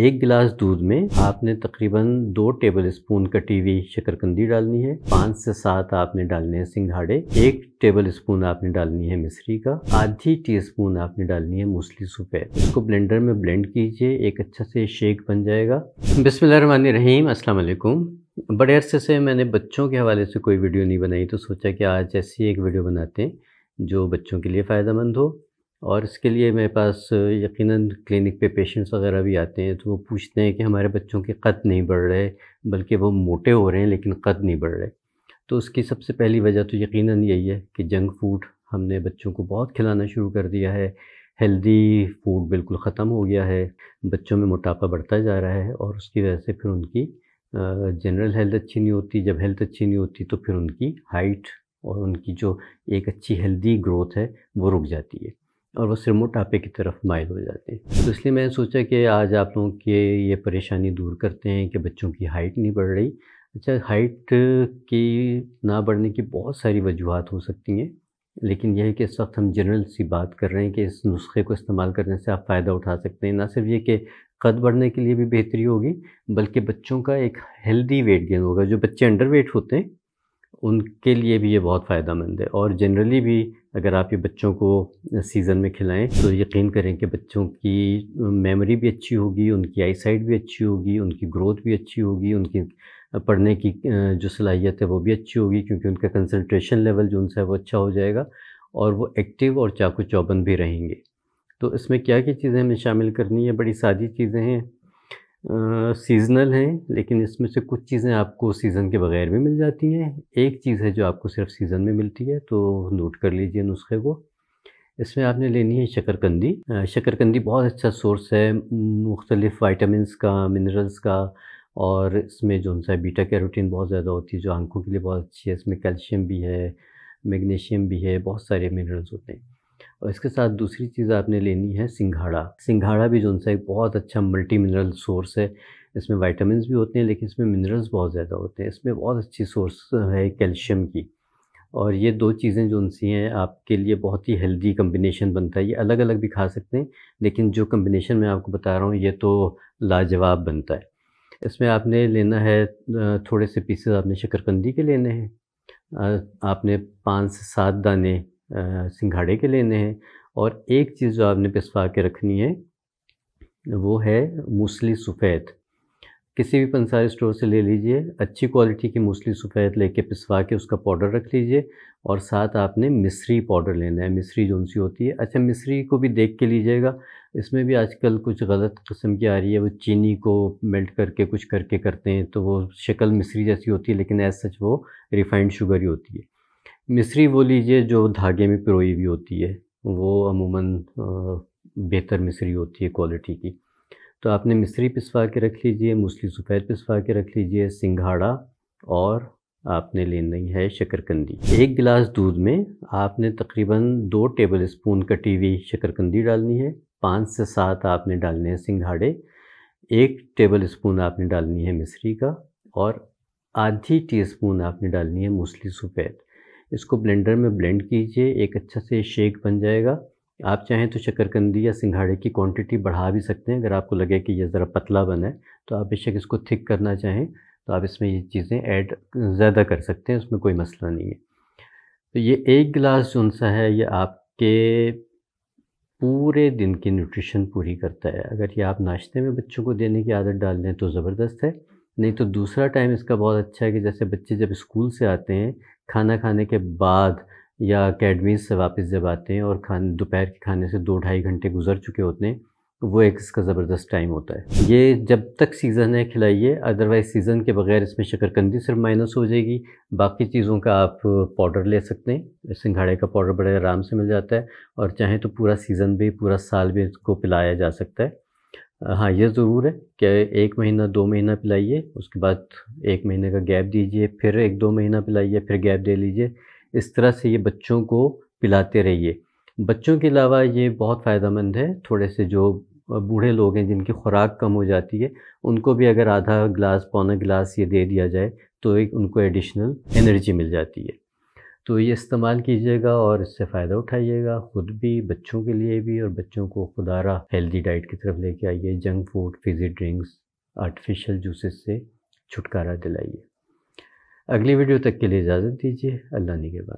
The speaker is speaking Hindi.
एक गिलास दूध में आपने तकरीबन दो टेबल स्पून कटी हुई शकरकंदी डालनी है पाँच से सात आपने डालने हैं सिंघाड़े एक टेबल स्पून आपने डालनी है मिश्री का आधी टी स्पून आपने डालनी है मूसली सफ़ेद इसको ब्लेंडर में ब्लेंड कीजिए एक अच्छा से शेक बन जाएगा बिसमान रहीम असलकुम बड़े अरसे से मैंने बच्चों के हवाले से कोई वीडियो नहीं बनाई तो सोचा कि आज ऐसी एक वीडियो बनाते हैं जो बच्चों के लिए फ़ायदा मंद हो और इसके लिए मेरे पास यकीनन क्लिनिक पे पेशेंट्स वगैरह भी आते हैं तो वो पूछते हैं कि हमारे बच्चों के कद नहीं बढ़ रहे बल्कि वो मोटे हो रहे हैं लेकिन कद नहीं बढ़ रहे तो उसकी सबसे पहली वजह तो यकीनन यही है कि जंक फूड हमने बच्चों को बहुत खिलाना शुरू कर दिया है हेल्दी फूड बिल्कुल ख़त्म हो गया है बच्चों में मोटापा बढ़ता जा रहा है और उसकी वजह से फिर उनकी जनरल हेल्थ अच्छी नहीं होती जब हेल्थ अच्छी नहीं होती तो फिर उनकी हाइट और उनकी जो एक अच्छी हेल्दी ग्रोथ है वो रुक जाती है और वो सिर मोटापे की तरफ माइल हो जाते हैं तो इसलिए मैंने सोचा कि आज आप लोगों के ये परेशानी दूर करते हैं कि बच्चों की हाइट नहीं बढ़ रही अच्छा हाइट की ना बढ़ने की बहुत सारी वजूहत हो सकती हैं लेकिन यह है कि इस वक्त हम जनरल सी बात कर रहे हैं कि इस नुस्खे को इस्तेमाल करने से आप फ़ायदा उठा सकते हैं ना सिर्फ ये कि कद बढ़ने के लिए भी बेहतरी होगी बल्कि बच्चों का एक हेल्दी वेट गेन होगा जो बच्चे अंडर वेट होते हैं उनके लिए भी ये बहुत फ़ायदा है और जनरली भी अगर आप ये बच्चों को सीज़न में खिलाएं तो यकीन करें कि बच्चों की मेमोरी भी अच्छी होगी उनकी आई भी अच्छी होगी उनकी ग्रोथ भी अच्छी होगी उनकी पढ़ने की जो सलाहियत है वो भी अच्छी होगी क्योंकि उनका कंसंट्रेशन लेवल जो उनसे है वो अच्छा हो जाएगा और वो एक्टिव और चाकू चौबंद भी रहेंगे तो इसमें क्या क्या चीज़ें हमें शामिल करनी है बड़ी सादी चीज़ें हैं सीजनल हैं लेकिन इसमें से कुछ चीज़ें आपको सीज़न के बगैर भी मिल जाती हैं एक चीज़ है जो आपको सिर्फ सीज़न में मिलती है तो नोट कर लीजिए नुस्खे को इसमें आपने लेनी है शकरकंदी शकरकंदी बहुत अच्छा सोर्स है मुख्तलिफ़ वाइटामस का मिनरल्स का और इसमें जो सा बीटा कैरोटीन बहुत ज़्यादा होती है जो आंखों के लिए बहुत अच्छी है इसमें कैल्शियम भी है मैग्नीशियम भी है बहुत सारे मिनरल्स होते हैं और इसके साथ दूसरी चीज़ आपने लेनी है सिंघाड़ा सिंघाड़ा भी जो एक बहुत अच्छा मल्टी मिनरल सोर्स है इसमें वाइटामिन भी होते हैं लेकिन इसमें मिनरल्स बहुत ज़्यादा होते हैं इसमें बहुत अच्छी सोर्स है कैल्शियम की और ये दो चीज़ें जो सी हैं आपके लिए बहुत ही हेल्दी कम्बिनेशन बनता है ये अलग अलग भी खा सकते हैं लेकिन जो कम्बिनेशन मैं आपको बता रहा हूँ ये तो लाजवाब बनता है इसमें आपने लेना है थोड़े से पीसेस आपने शक्करकंदी के लेने हैं आपने पाँच से सात दाने सिंघाड़े के लेने हैं और एक चीज़ जो आपने पिसवा के रखनी है वो है मूसली सफ़ेद किसी भी पंसारी स्टोर से ले लीजिए अच्छी क्वालिटी की मूसली सफ़ेद लेके पिसवा के उसका पाउडर रख लीजिए और साथ आपने मिश्री पाउडर लेना है मिश्री जो सी होती है अच्छा मिश्री को भी देख के लीजिएगा इसमें भी आजकल कुछ गलत कस्म की आ रही है वो चीनी को मेल्ट करके कुछ करके करते हैं तो वो शक्ल मिश्री जैसी होती है लेकिन एज सच वो रिफ़ाइंड शुगर ही होती है मिस्री वो लीजिए जो धागे में पिरोई हुई होती है वो अमूमन बेहतर मिस्री होती है क्वालिटी की तो आपने मिस्री पिसवा के रख लीजिए मूसली सफ़ैद पिसवा के रख लीजिए सिंघाड़ा और आपने लेनी है शक्करकंदी एक गिलास दूध में आपने तकरीबन दो टेबल स्पून कटी हुई शकरकंदी डालनी है पाँच से सात आपने डालने हैं सिंघाड़े एक टेबल स्पून आपने डालनी है मिस्री का और आधी टी स्पून आपने डालनी है मूसली सफ़ैद इसको ब्लेंडर में ब्लेंड कीजिए एक अच्छा से शेक बन जाएगा आप चाहें तो शक्करकंदी या सिंघाड़े की क्वांटिटी बढ़ा भी सकते हैं अगर आपको लगे कि ये ज़रा पतला बना है तो आप बेशक इसको थिक करना चाहें तो आप इसमें ये चीज़ें ऐड ज़्यादा कर सकते हैं उसमें कोई मसला नहीं है तो ये एक गिलास जो सा है ये आपके पूरे दिन की न्यूट्रिशन पूरी करता है अगर ये आप नाश्ते में बच्चों को देने की आदत डाल दें तो ज़बरदस्त है नहीं तो दूसरा टाइम इसका बहुत अच्छा है कि जैसे बच्चे जब स्कूल से आते हैं खाना खाने के बाद या अकेडमी से वापस जब आते हैं और खान दोपहर के खाने से दो ढाई घंटे गुजर चुके होते हैं तो वो एक इसका ज़बरदस्त टाइम होता है ये जब तक सीज़न है खिलाइए अदरवाइज़ सीज़न के बगैर इसमें शकरकंदी सिर्फ माइनस हो जाएगी बाकी चीज़ों का आप पाउडर ले सकते हैं सिंघाड़े का पाउडर बड़े आराम से मिल जाता है और चाहें तो पूरा सीज़न भी पूरा साल भी इसको पिलाया जा सकता है हाँ ये ज़रूर है कि एक महीना दो महीना पिलाइए उसके बाद एक महीने का गैप दीजिए फिर एक दो महीना पिलाइए फिर गैप दे लीजिए इस तरह से ये बच्चों को पिलाते रहिए बच्चों के अलावा ये बहुत फ़ायदेमंद है थोड़े से जो बूढ़े लोग हैं जिनकी खुराक कम हो जाती है उनको भी अगर आधा गिलास पौना गिलास ये दे दिया जाए तो एक उनको एडिशनल एनर्जी मिल जाती है तो ये इस्तेमाल कीजिएगा और इससे फ़ायदा उठाइएगा ख़ुद भी बच्चों के लिए भी और बच्चों को खुदारा हेल्दी डाइट की तरफ लेके आइए junk food fizzy drinks artificial juices से छुटकारा दिलाइए अगली वीडियो तक के लिए इजाज़त दीजिए अल्लाह ने बाद